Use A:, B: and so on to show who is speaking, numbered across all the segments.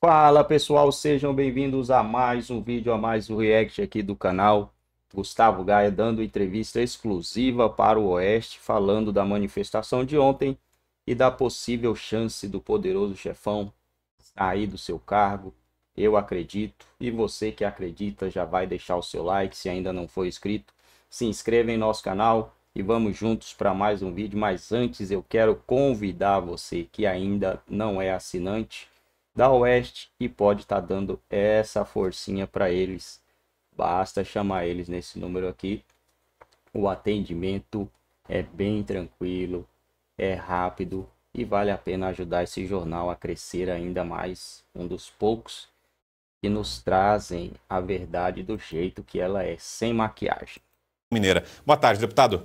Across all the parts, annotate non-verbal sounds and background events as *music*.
A: Fala pessoal, sejam bem-vindos a mais um vídeo, a mais um react aqui do canal. Gustavo Gaia dando entrevista exclusiva para o Oeste, falando da manifestação de ontem e da possível chance do poderoso chefão sair do seu cargo. Eu acredito e você que acredita já vai deixar o seu like se ainda não for inscrito. Se inscreva em nosso canal e vamos juntos para mais um vídeo. Mas antes eu quero convidar você que ainda não é assinante da Oeste e pode estar tá dando essa forcinha para eles. Basta chamar eles nesse número aqui. O atendimento é bem tranquilo, é rápido e vale a pena ajudar esse jornal a crescer ainda mais. Um dos poucos que nos trazem a verdade do jeito que ela é,
B: sem maquiagem. Mineira. Boa tarde, deputado.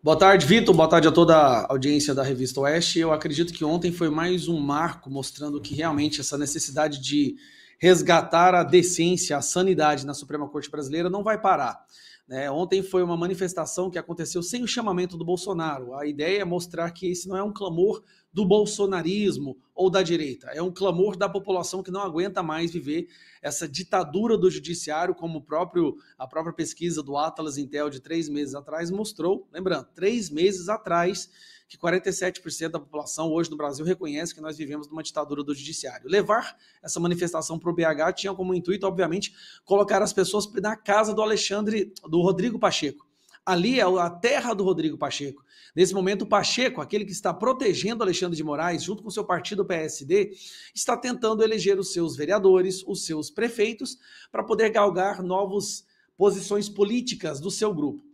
C: Boa tarde, Vitor. Boa tarde a toda a audiência da Revista Oeste. Eu acredito que ontem foi mais um marco mostrando que realmente essa necessidade de resgatar a decência, a sanidade na Suprema Corte Brasileira não vai parar. Né? ontem foi uma manifestação que aconteceu sem o chamamento do Bolsonaro. A ideia é mostrar que esse não é um clamor do bolsonarismo ou da direita, é um clamor da população que não aguenta mais viver essa ditadura do judiciário, como próprio, a própria pesquisa do Atlas Intel de três meses atrás mostrou. Lembrando, três meses atrás que 47% da população hoje no Brasil reconhece que nós vivemos numa ditadura do judiciário. Levar essa manifestação para o BH tinha como intuito, obviamente, colocar as pessoas na casa do Alexandre, do Rodrigo Pacheco. Ali é a terra do Rodrigo Pacheco. Nesse momento, o Pacheco, aquele que está protegendo Alexandre de Moraes, junto com seu partido PSD, está tentando eleger os seus vereadores, os seus prefeitos, para poder galgar novas posições políticas do seu grupo.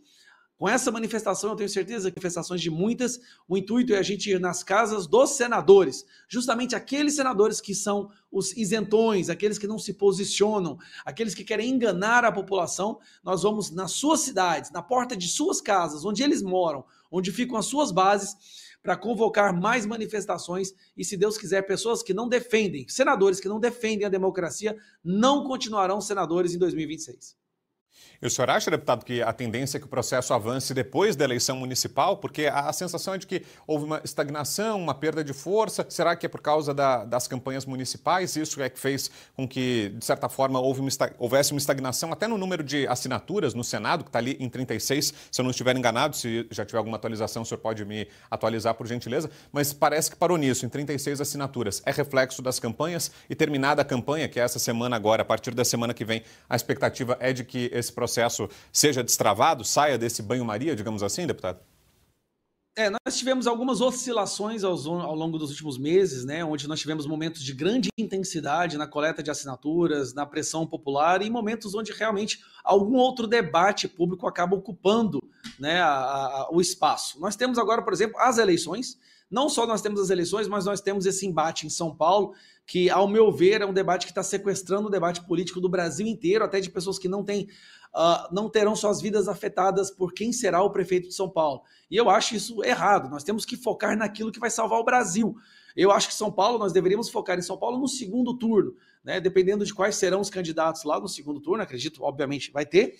C: Com essa manifestação, eu tenho certeza que manifestações de muitas, o intuito é a gente ir nas casas dos senadores, justamente aqueles senadores que são os isentões, aqueles que não se posicionam, aqueles que querem enganar a população. Nós vamos nas suas cidades, na porta de suas casas, onde eles moram, onde ficam as suas bases, para convocar mais manifestações e, se Deus quiser, pessoas que não defendem, senadores que não defendem a democracia, não continuarão senadores em 2026.
B: E o senhor acha, deputado, que a tendência é que o processo avance depois da eleição municipal? Porque a, a sensação é de que houve uma estagnação, uma perda de força. Será que é por causa da, das campanhas municipais? Isso é que fez com que, de certa forma, houve uma, houvesse uma estagnação até no número de assinaturas no Senado, que está ali em 36, se eu não estiver enganado. Se já tiver alguma atualização, o senhor pode me atualizar, por gentileza. Mas parece que parou nisso, em 36 assinaturas. É reflexo das campanhas e terminada a campanha, que é essa semana agora, a partir da semana que vem, a expectativa é de que esse esse processo seja destravado, saia desse banho-maria, digamos assim, deputado?
C: É, nós tivemos algumas oscilações ao, ao, longo dos últimos meses, né, onde nós tivemos momentos de grande intensidade na coleta de assinaturas, na pressão popular e momentos onde realmente algum outro debate público acaba ocupando né, a, a, o espaço. Nós temos agora, por exemplo, as eleições, não só nós temos as eleições, mas nós temos esse embate em São Paulo, que, ao meu ver, é um debate que está sequestrando o debate político do Brasil inteiro, até de pessoas que não têm. Uh, não terão suas vidas afetadas por quem será o prefeito de São Paulo. E eu acho isso errado. Nós temos que focar naquilo que vai salvar o Brasil. Eu acho que São Paulo, nós deveríamos focar em São Paulo no segundo turno, né? Dependendo de quais serão os candidatos lá no segundo turno, acredito, obviamente, vai ter.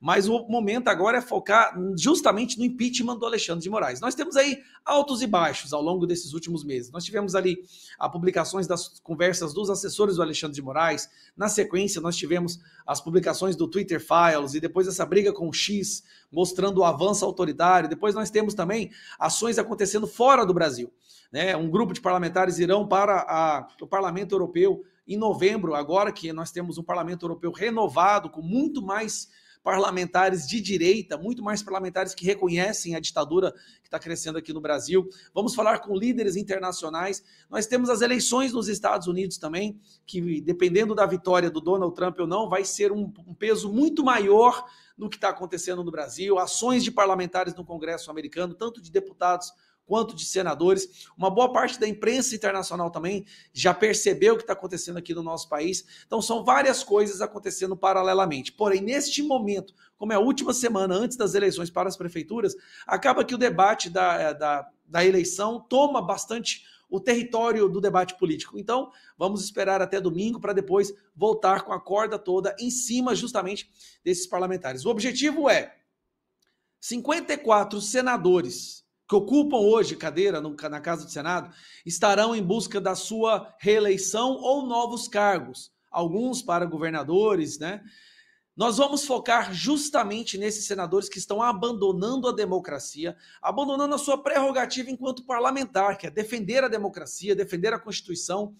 C: Mas o momento agora é focar justamente no impeachment do Alexandre de Moraes. Nós temos aí altos e baixos ao longo desses últimos meses. Nós tivemos ali a publicações das conversas dos assessores do Alexandre de Moraes. Na sequência, nós tivemos as publicações do Twitter Files e depois essa briga com o X, mostrando o avanço autoritário. Depois nós temos também ações acontecendo fora do Brasil. Né? Um grupo de parlamentares irão para a, o Parlamento Europeu em novembro, agora que nós temos um Parlamento Europeu renovado, com muito mais parlamentares de direita, muito mais parlamentares que reconhecem a ditadura que está crescendo aqui no Brasil. Vamos falar com líderes internacionais. Nós temos as eleições nos Estados Unidos também, que dependendo da vitória do Donald Trump ou não, vai ser um, um peso muito maior no que está acontecendo no Brasil. Ações de parlamentares no Congresso americano, tanto de deputados quanto de senadores. Uma boa parte da imprensa internacional também já percebeu o que está acontecendo aqui no nosso país. Então, são várias coisas acontecendo paralelamente. Porém, neste momento, como é a última semana antes das eleições para as prefeituras, acaba que o debate da, eh, da, da eleição toma bastante o território do debate político. Então, vamos esperar até domingo para depois voltar com a corda toda em cima justamente desses parlamentares. O objetivo é 54 senadores que ocupam hoje cadeira no, na Casa do Senado estarão em busca da sua reeleição ou novos cargos, alguns para governadores, né? Nós vamos focar justamente nesses senadores que estão abandonando a democracia, abandonando a sua prerrogativa enquanto parlamentar, que é defender a democracia, defender a Constituição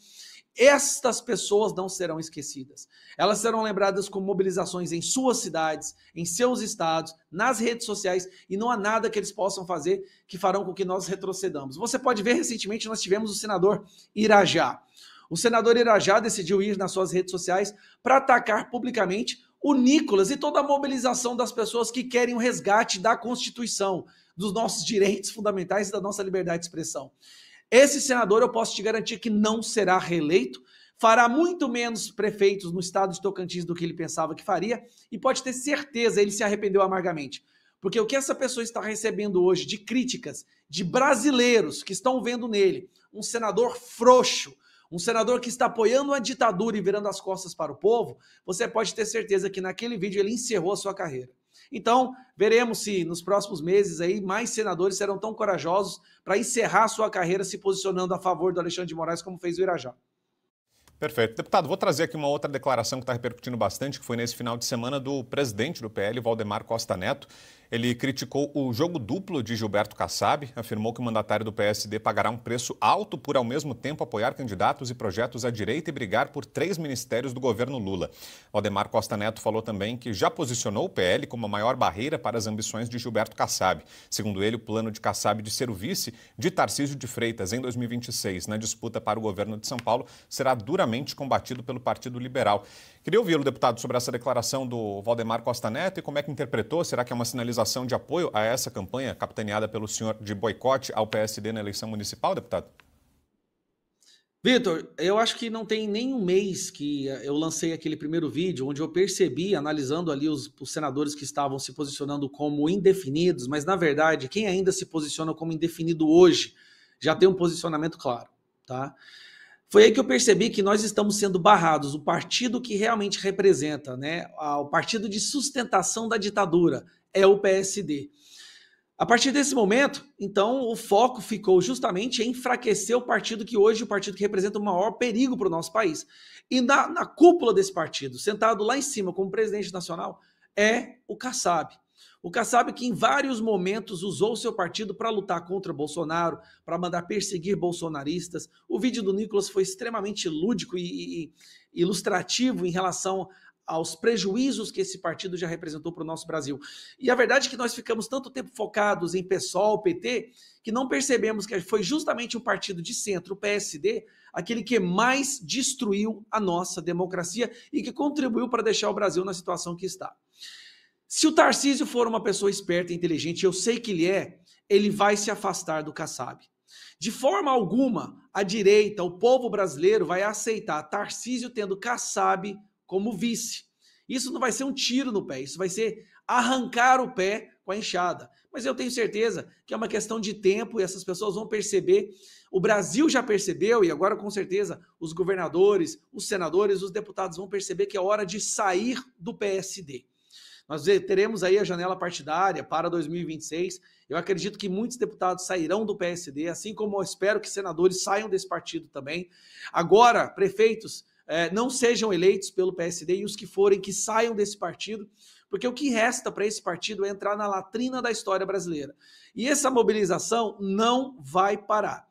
C: estas pessoas não serão esquecidas. Elas serão lembradas com mobilizações em suas cidades, em seus estados, nas redes sociais, e não há nada que eles possam fazer que farão com que nós retrocedamos. Você pode ver, recentemente nós tivemos o senador Irajá. O senador Irajá decidiu ir nas suas redes sociais para atacar publicamente o Nicolas e toda a mobilização das pessoas que querem o resgate da Constituição, dos nossos direitos fundamentais e da nossa liberdade de expressão. Esse senador, eu posso te garantir que não será reeleito, fará muito menos prefeitos no estado de Tocantins do que ele pensava que faria, e pode ter certeza, ele se arrependeu amargamente. Porque o que essa pessoa está recebendo hoje de críticas de brasileiros que estão vendo nele um senador frouxo, um senador que está apoiando a ditadura e virando as costas para o povo, você pode ter certeza que naquele vídeo ele encerrou a sua carreira. Então, veremos se nos próximos meses aí mais senadores serão tão corajosos para encerrar sua carreira se posicionando a favor do Alexandre de Moraes, como fez o Irajá.
B: Perfeito. Deputado, vou trazer aqui uma outra declaração que está repercutindo bastante, que foi nesse final de semana do presidente do PL, Valdemar Costa Neto, ele criticou o jogo duplo de Gilberto Kassab, afirmou que o mandatário do PSD pagará um preço alto por, ao mesmo tempo, apoiar candidatos e projetos à direita e brigar por três ministérios do governo Lula. Odemar Costa Neto falou também que já posicionou o PL como a maior barreira para as ambições de Gilberto Kassab. Segundo ele, o plano de Kassab de ser o vice de Tarcísio de Freitas em 2026, na disputa para o governo de São Paulo, será duramente combatido pelo Partido Liberal. Queria ouvir o deputado sobre essa declaração do Valdemar Costa Neto e como é que interpretou. Será que é uma sinalização de apoio a essa campanha capitaneada pelo senhor de boicote ao PSD na eleição municipal, deputado?
C: Vitor, eu acho que não tem nem um mês que eu lancei aquele primeiro vídeo onde eu percebi, analisando ali os, os, senadores que estavam se posicionando como indefinidos, mas na verdade, quem ainda se posiciona como indefinido hoje já tem um posicionamento claro, tá? Foi aí que eu percebi que nós estamos sendo barrados, o partido que realmente representa, né, o partido de sustentação da ditadura é o PSD. A partir desse momento, então, o foco ficou justamente em enfraquecer o partido que hoje é o partido que representa o maior perigo para o nosso país. E na, na, cúpula desse partido, sentado lá em cima como presidente nacional, é o Kassab. O Kassab, que em vários momentos usou seu partido para lutar contra Bolsonaro, para mandar perseguir bolsonaristas. O vídeo do Nicolas foi extremamente lúdico e, e ilustrativo em relação aos prejuízos que esse partido já representou para o nosso Brasil. E a verdade é que nós ficamos tanto tempo focados em PSOL, PT, que não percebemos que foi justamente o partido de centro, o PSD, aquele que mais destruiu a nossa democracia e que contribuiu para deixar o Brasil na situação que está. Se o Tarcísio for uma pessoa esperta e inteligente, eu sei que ele é, ele vai se afastar do Kassab. De forma alguma, a direita, o povo brasileiro, vai aceitar Tarcísio tendo Kassab como vice. Isso não vai ser um tiro no pé, isso vai ser arrancar o pé com a enxada. Mas eu tenho certeza que é uma questão de tempo e essas pessoas vão perceber. O Brasil já percebeu, e agora com certeza os governadores, os senadores, os deputados vão perceber que é hora de sair do PSD. Nós teremos aí a janela partidária para 2026. Eu acredito que muitos deputados sairão do PSD, assim como eu espero que senadores saiam desse partido também. Agora, prefeitos é, não sejam eleitos pelo PSD e os que forem que saiam desse partido, porque o que resta para esse partido é entrar na latrina da história brasileira. E essa mobilização não vai parar.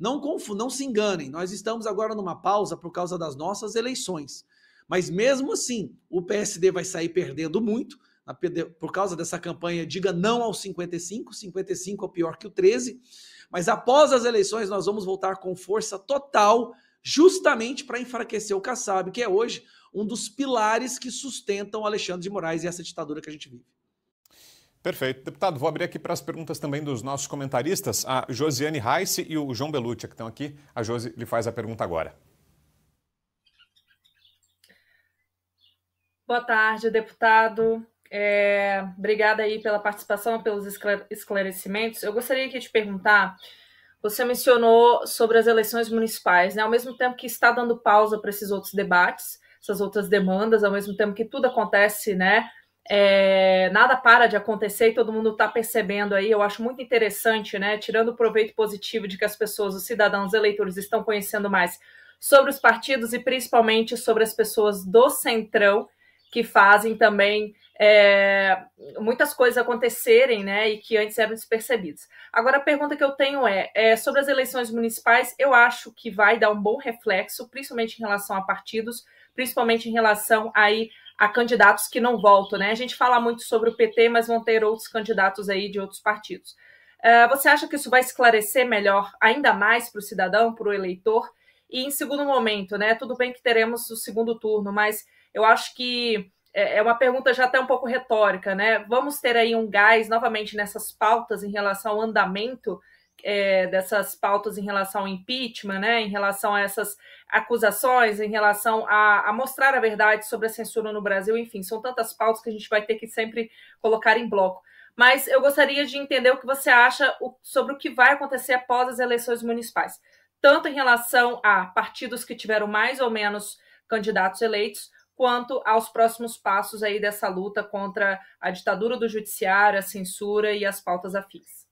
C: Não, confu não se enganem, nós estamos agora numa pausa por causa das nossas eleições. Mas mesmo assim, o PSD vai sair perdendo muito por causa dessa campanha Diga Não aos 55. 55 é pior que o 13. Mas após as eleições, nós vamos voltar com força total, justamente para enfraquecer o Kassab, que é hoje um dos pilares que sustentam Alexandre de Moraes e essa ditadura que a gente vive.
B: Perfeito. Deputado, vou abrir aqui para as perguntas também dos nossos comentaristas, a Josiane Reiss e o João Belucci, que estão aqui. A Josi lhe faz a pergunta agora.
D: Boa tarde, deputado. É, obrigada aí pela participação, pelos esclarecimentos. Eu gostaria aqui de perguntar: você mencionou sobre as eleições municipais, né? Ao mesmo tempo que está dando pausa para esses outros debates, essas outras demandas, ao mesmo tempo que tudo acontece, né? É, nada para de acontecer e todo mundo está percebendo aí. Eu acho muito interessante, né? Tirando o proveito positivo de que as pessoas, os cidadãos, os eleitores estão conhecendo mais sobre os partidos e principalmente sobre as pessoas do centrão que fazem também é, muitas coisas acontecerem, né, e que antes eram despercebidas. Agora, a pergunta que eu tenho é, é, sobre as eleições municipais, eu acho que vai dar um bom reflexo, principalmente em relação a partidos, principalmente em relação aí a candidatos que não voltam, né? A gente fala muito sobre o PT, mas vão ter outros candidatos aí de outros partidos. É, você acha que isso vai esclarecer melhor, ainda mais para o cidadão, para o eleitor? E em segundo momento, né? Tudo bem que teremos o segundo turno, mas eu acho que é, é uma pergunta já até um pouco retórica, né? Vamos ter aí um gás novamente nessas pautas em relação ao andamento é, dessas pautas em relação ao impeachment, né? Em relação a essas acusações, em relação a, a mostrar a verdade sobre a censura no Brasil, enfim, são tantas pautas que a gente vai ter que sempre colocar em bloco. Mas eu gostaria de entender o que você acha sobre o que vai acontecer após as eleições municipais, tanto em relação a partidos que tiveram mais ou menos candidatos eleitos, quanto aos próximos passos aí dessa luta contra a ditadura do judiciário, a censura e as pautas afins.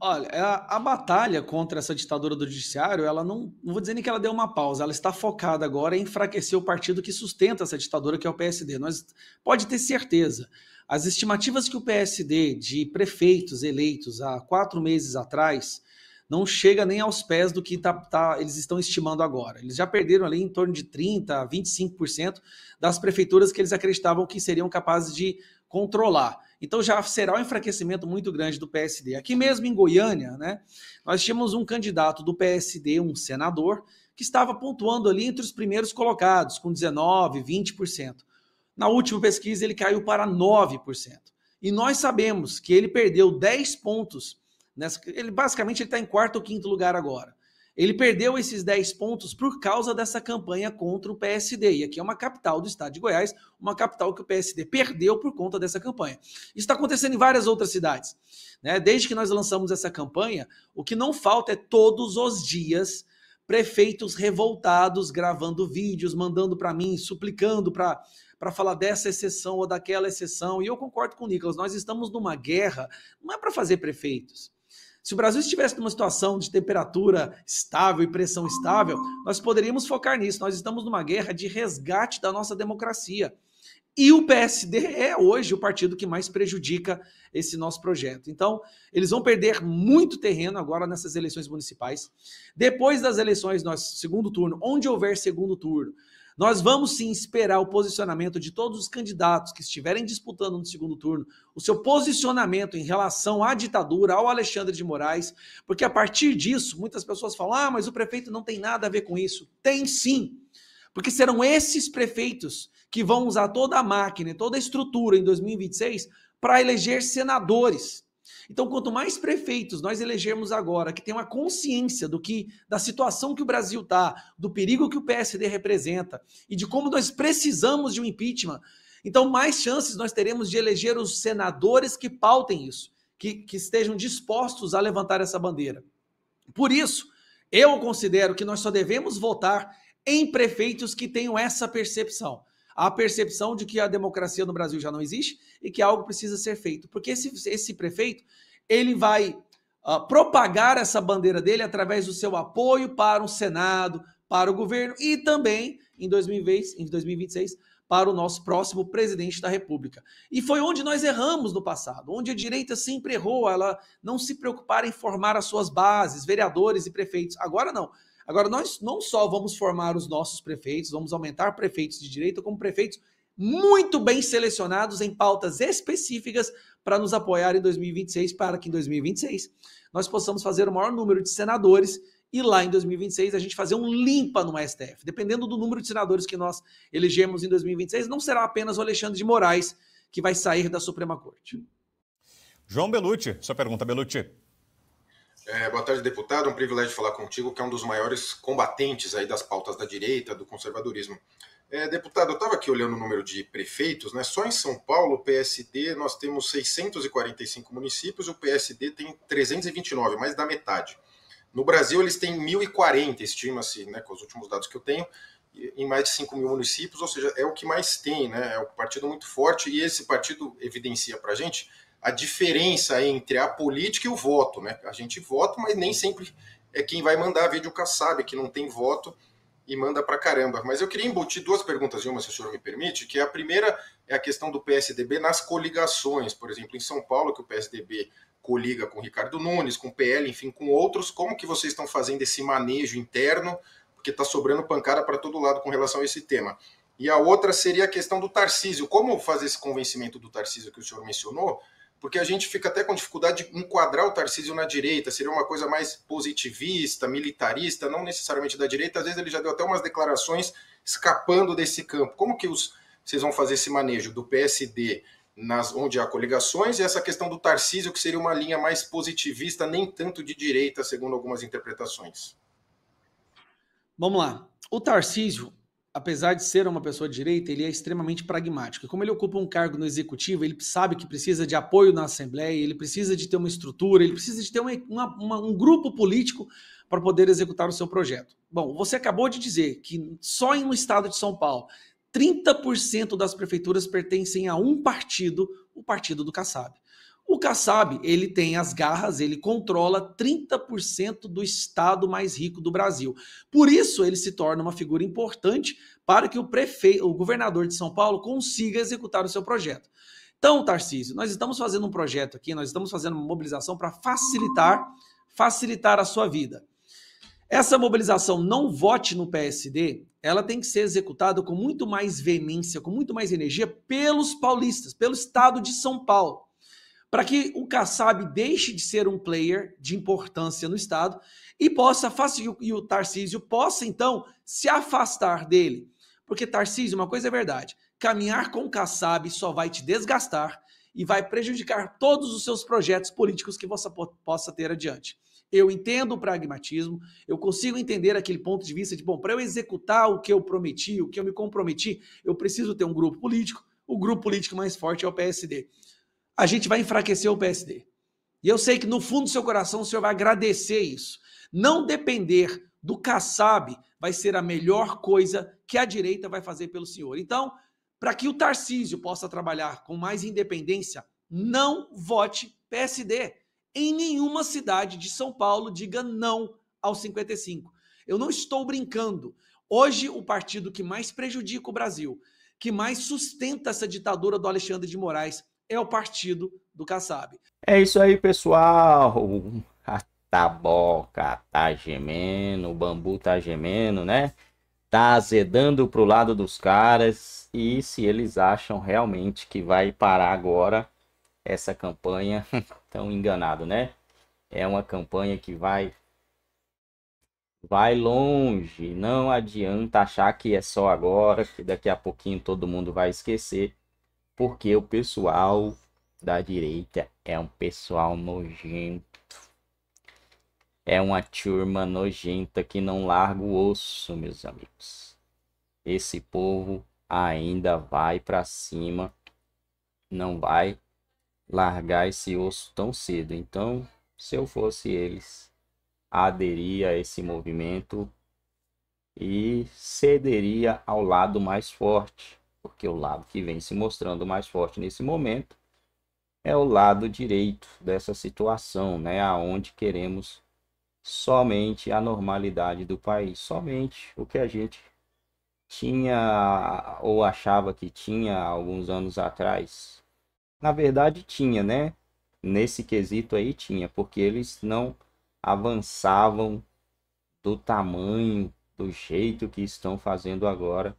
C: Olha, é a, a, batalha contra essa ditadura do judiciário, ela não, não vou dizer nem que ela deu uma pausa, ela está focada agora em enfraquecer o partido que sustenta essa ditadura, que é o PSD. Nós pode ter certeza. As estimativas que o PSD de prefeitos eleitos há quatro meses atrás não chega nem aos pés do que tá, tá, eles estão estimando agora. Eles já perderam ali em torno de 30%, 25% das prefeituras que eles acreditavam que seriam capazes de controlar. Então já será um enfraquecimento muito grande do PSD. Aqui mesmo em Goiânia, né, nós tínhamos um candidato do PSD, um senador, que estava pontuando ali entre os primeiros colocados, com 19%, 20%. Na última pesquisa ele caiu para 9%. E nós sabemos que ele perdeu 10 pontos Nessa, ele basicamente está em quarto ou quinto lugar agora. Ele perdeu esses 10 pontos por causa dessa campanha contra o PSD. E aqui é uma capital do estado de Goiás, uma capital que o PSD perdeu por conta dessa campanha. Isso está acontecendo em várias outras cidades. Né? Desde que nós lançamos essa campanha, o que não falta é todos os dias prefeitos revoltados gravando vídeos, mandando para mim, suplicando para para falar dessa exceção ou daquela exceção. E eu concordo com o Nicolas, nós estamos numa guerra, não é para fazer prefeitos. Se o Brasil estivesse numa situação de temperatura estável e pressão estável, nós poderíamos focar nisso. Nós estamos numa guerra de resgate da nossa democracia. E o PSD é hoje o partido que mais prejudica esse nosso projeto. Então, eles vão perder muito terreno agora nessas eleições municipais. Depois das eleições, nosso segundo turno, onde houver segundo turno, nós vamos sim esperar o posicionamento de todos os candidatos que estiverem disputando no segundo turno, o seu posicionamento em relação à ditadura, ao Alexandre de Moraes, porque a partir disso, muitas pessoas falam: ah, mas o prefeito não tem nada a ver com isso. Tem sim, porque serão esses prefeitos que vão usar toda a máquina, toda a estrutura em 2026 para eleger senadores. Então, quanto mais prefeitos nós elegermos agora, que tenham a consciência do que da situação que o Brasil está, do perigo que o PSD representa e de como nós precisamos de um impeachment, então mais chances nós teremos de eleger os senadores que pautem isso, que, que estejam dispostos a levantar essa bandeira. Por isso, eu considero que nós só devemos votar em prefeitos que tenham essa percepção a percepção de que a democracia no Brasil já não existe e que algo precisa ser feito. Porque esse, esse prefeito, ele vai uh, propagar essa bandeira dele através do seu apoio para o Senado, para o governo e também, em 2020, em 2026, para o nosso próximo presidente da República. E foi onde nós erramos no passado, onde a direita sempre errou, ela não se preocupar em formar as suas bases, vereadores e prefeitos. Agora não. Agora, nós não só vamos formar os nossos prefeitos, vamos aumentar prefeitos de direita, como prefeitos muito bem selecionados em pautas específicas para nos apoiar em 2026, para que em 2026 nós possamos fazer o maior número de senadores e lá em 2026 a gente fazer um limpa no STF. Dependendo do número de senadores que nós elegemos em 2026, não será apenas o Alexandre de Moraes que vai sair da Suprema Corte. João Belucci, sua pergunta, Belucci.
E: É, boa tarde, deputado. É um privilégio falar contigo, que é um dos maiores combatentes aí das pautas da direita, do conservadorismo. É, deputado, eu estava aqui olhando o número de prefeitos, né? Só em São Paulo, PSD, nós temos 645 municípios, o PSD tem 329, mais da metade. No Brasil, eles têm 1.040, estima-se, né, com os últimos dados que eu tenho, em mais de 5 mil municípios, ou seja, é o que mais tem, né? É um partido muito forte e esse partido evidencia para a gente a diferença entre a política e o voto, né? A gente vota, mas nem sempre é quem vai mandar. Vídeo Kassab, é que não tem voto e manda para caramba. Mas eu queria embutir duas perguntas de uma, se o senhor me permite, que a primeira é a questão do PSDB nas coligações, por exemplo, em São Paulo, que o PSDB coliga com Ricardo Nunes, com PL, enfim, com outros, como que vocês estão fazendo esse manejo interno, porque está sobrando pancada para todo lado com relação a esse tema. E a outra seria a questão do Tarcísio, como fazer esse convencimento do Tarcísio que o senhor mencionou, porque a gente fica até com dificuldade de enquadrar o Tarcísio na direita, seria uma coisa mais positivista, militarista, não necessariamente da direita. Às vezes ele já deu até umas declarações escapando desse campo. Como que os, vocês vão fazer esse manejo do PSD nas onde há coligações e essa questão do Tarcísio, que seria uma linha mais positivista, nem tanto de direita, segundo algumas interpretações?
C: Vamos lá. O Tarcísio, apesar de ser uma pessoa de direita, ele é extremamente pragmático. Como ele ocupa um cargo no executivo, ele sabe que precisa de apoio na Assembleia, ele precisa de ter uma estrutura, ele precisa de ter uma, uma, um grupo político para poder executar o seu projeto. Bom, você acabou de dizer que só no estado de São Paulo, 30% das prefeituras pertencem a um partido, o Partido do Kassab. O Kassab, ele tem as garras, ele controla 30% do estado mais rico do Brasil. Por isso, ele se torna uma figura importante para que o prefeito, o governador de São Paulo consiga executar o seu projeto. Então, Tarcísio, nós estamos fazendo um projeto aqui, nós estamos fazendo uma mobilização para facilitar, facilitar a sua vida. Essa mobilização não vote no PSD, ela tem que ser executada com muito mais veemência, com muito mais energia pelos paulistas, pelo estado de São Paulo para que o Kassab deixe de ser um player de importância no Estado e possa e o Tarcísio possa então se afastar dele. Porque Tarcísio, uma coisa é verdade, caminhar com o Kassab só vai te desgastar e vai prejudicar todos os seus projetos políticos que você possa ter adiante. Eu entendo o pragmatismo, eu consigo entender aquele ponto de vista de, bom, para eu executar o que eu prometi, o que eu me comprometi, eu preciso ter um grupo político, o grupo político mais forte é o PSD a gente vai enfraquecer o PSD. E eu sei que no fundo do seu coração o senhor vai agradecer isso. Não depender do Kassab vai ser a melhor coisa que a direita vai fazer pelo senhor. Então, para que o Tarcísio possa trabalhar com mais independência, não vote PSD. Em nenhuma cidade de São Paulo diga não ao 55. Eu não estou brincando. Hoje, o partido que mais prejudica o Brasil, que mais sustenta essa ditadura do Alexandre de Moraes, é o partido do Kassab.
A: É isso aí, pessoal. A ah, taboca tá, tá gemendo, o bambu tá gemendo, né? Tá azedando pro lado dos caras. E se eles acham realmente que vai parar agora essa campanha, *laughs* tão enganado, né? É uma campanha que vai vai longe. Não adianta achar que é só agora, que daqui a pouquinho todo mundo vai esquecer porque o pessoal da direita é um pessoal nojento. É uma turma nojenta que não larga o osso, meus amigos. Esse povo ainda vai para cima, não vai largar esse osso tão cedo. Então, se eu fosse eles, aderia a esse movimento e cederia ao lado mais forte, porque o lado que vem se mostrando mais forte nesse momento é o lado direito dessa situação, né, aonde queremos somente a normalidade do país, somente o que a gente tinha ou achava que tinha alguns anos atrás. Na verdade tinha, né? Nesse quesito aí tinha, porque eles não avançavam do tamanho, do jeito que estão fazendo agora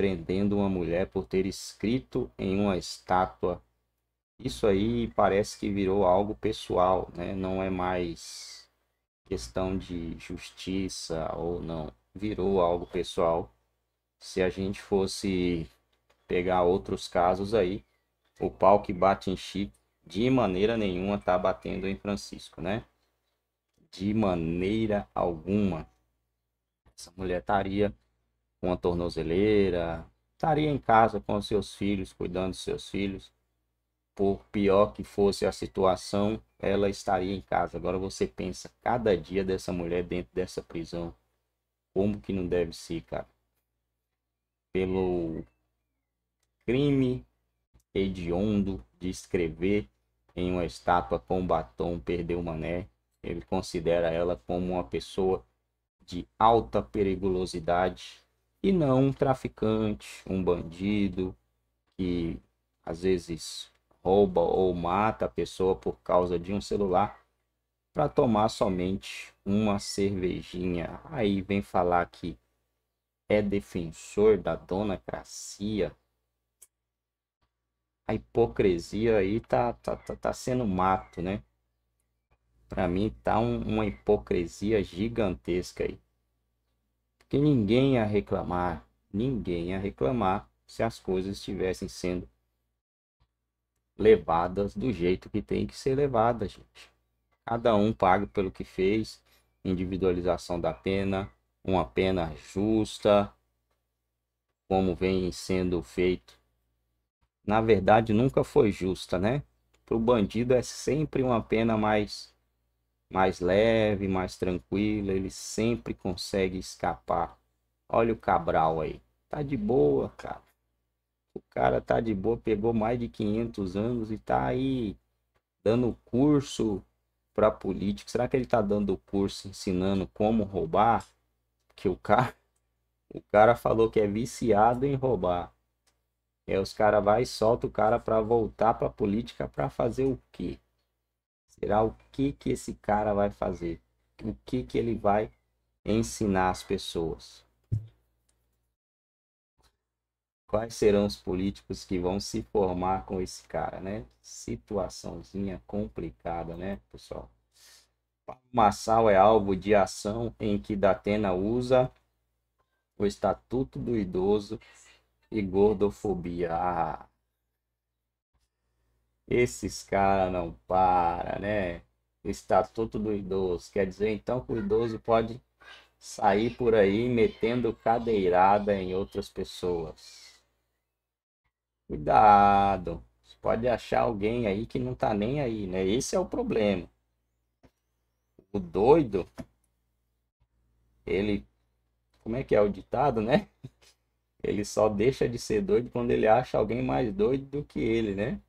A: prendendo uma mulher por ter escrito em uma estátua. Isso aí parece que virou algo pessoal, né? Não é mais questão de justiça ou não. Virou algo pessoal. Se a gente fosse pegar outros casos aí, o pau que bate em Chico de maneira nenhuma tá batendo em Francisco, né? De maneira alguma. Essa mulher estaria uma tornozeleira, estaria em casa com seus filhos, cuidando dos seus filhos. Por pior que fosse a situação, ela estaria em casa. Agora você pensa cada dia dessa mulher dentro dessa prisão. Como que não deve ser, cara? Pelo crime hediondo de escrever em uma estátua com batom perdeu mané. Ele considera ela como uma pessoa de alta periculosidade e não um traficante, um bandido que às vezes rouba ou mata a pessoa por causa de um celular para tomar somente uma cervejinha. Aí vem falar que é defensor da dona Cracia. A hipocrisia aí tá, tá, tá, tá sendo mato, né? Para mim tá um, uma hipocrisia gigantesca aí que ninguém a reclamar, ninguém a reclamar se as coisas estivessem sendo levadas do jeito que tem que ser levadas, gente. Cada um paga pelo que fez, individualização da pena, uma pena justa, como vem sendo feito. Na verdade, nunca foi justa, né? Para o bandido é sempre uma pena mais mais leve, mais tranquila, ele sempre consegue escapar. Olha o Cabral aí, tá de boa, cara. O cara tá de boa, pegou mais de 500 anos e tá aí dando curso para política Será que ele tá dando curso ensinando como roubar? Que o cara o cara falou que é viciado em roubar. É, os cara vai e solta o cara para voltar para política para fazer o quê? será o que que esse cara vai fazer, o que que ele vai ensinar as pessoas. Quais serão os políticos que vão se formar com esse cara, né? Situaçãozinha complicada, né, pessoal? Massal é alvo de ação em que Datena usa o Estatuto do Idoso e gordofobia. Ah, esses caras não param, né? Estatuto tá do Idoso. Quer dizer, então, que o idoso pode sair por aí metendo cadeirada em outras pessoas. Cuidado. Você pode achar alguém aí que não tá nem aí, né? Esse é o problema. O doido, ele. Como é que é o ditado, né? *laughs* Ele só deixa de ser doido quando ele acha alguém mais doido do que ele, né?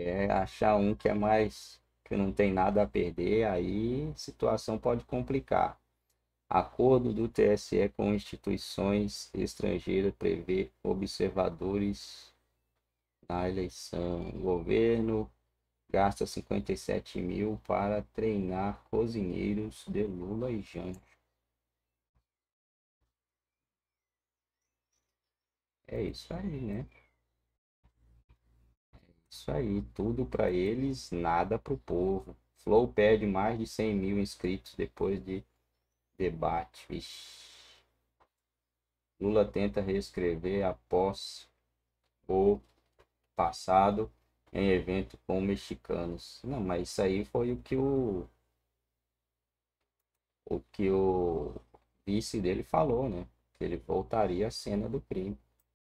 A: É achar um que é mais que não tem nada a perder, aí situação pode complicar. Acordo do TSE com instituições estrangeiras prevê observadores na eleição. O governo gasta 57 mil para treinar cozinheiros de Lula e Jânio É isso aí, né? Isso aí, tudo para eles, nada para o povo. Flow perde mais de 100 mil inscritos depois de debate. Vixe. Lula tenta reescrever após o passado em evento com mexicanos. Não, mas isso aí foi o que o o que o vice dele falou, né? Que ele voltaria à cena do crime.